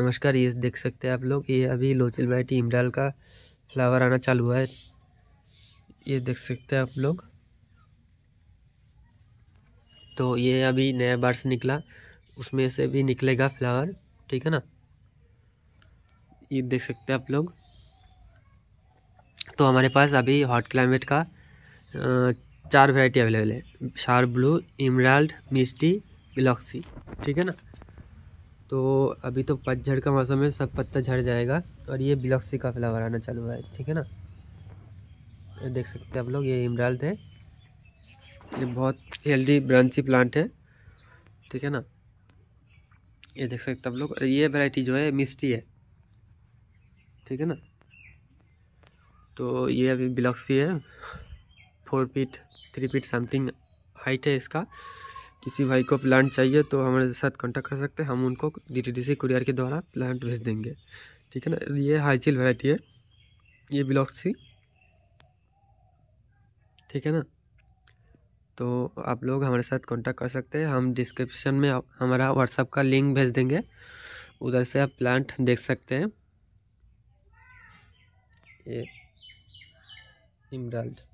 नमस्कार ये देख सकते हैं आप लोग ये अभी लोचल वैरायटी इमराल का फ्लावर आना चालू हुआ है ये देख सकते हैं आप लोग तो ये अभी नया बार से निकला उसमें से भी निकलेगा फ्लावर ठीक है ना ये देख सकते हैं आप लोग तो हमारे पास अभी हॉट क्लाइमेट का चार वैरायटी अवेलेबल है sharp blue emerald misty Biloxi ठीक है ना तो अभी तो पतझड़ का मौसम है सब पत्ता झड़ जाएगा और ये ब्लॉक्सी का फ्लावर आना चालू हुआ है ठीक है ना ये देख सकते हैं आप लोग ये इमराल है ये बहुत हेल्दी ब्रांची प्लांट है ठीक है ना ये देख सकते आप लोग ये वैरायटी जो है मिस्टी है ठीक है ना तो ये अभी ब्लॉक्सी है four feet three feet something height है इसका किसी भाई को प्लांट चाहिए तो हमारे साथ कांटेक्ट कर सकते हैं हम उनको डीटीडीसी कुरियर के द्वारा प्लांट भेज देंगे ठीक है ना ये हाईचिल वैरायटी है ये ब्लॉक थी ठीक है ना तो आप लोग हमारे साथ कांटेक्ट कर सकते हैं हम डिस्क्रिप्शन में हमारा व्हाट्सअप का लिंक भेज देंगे उधर से आप प्लांट देख सकते हैं ये इमराल्ड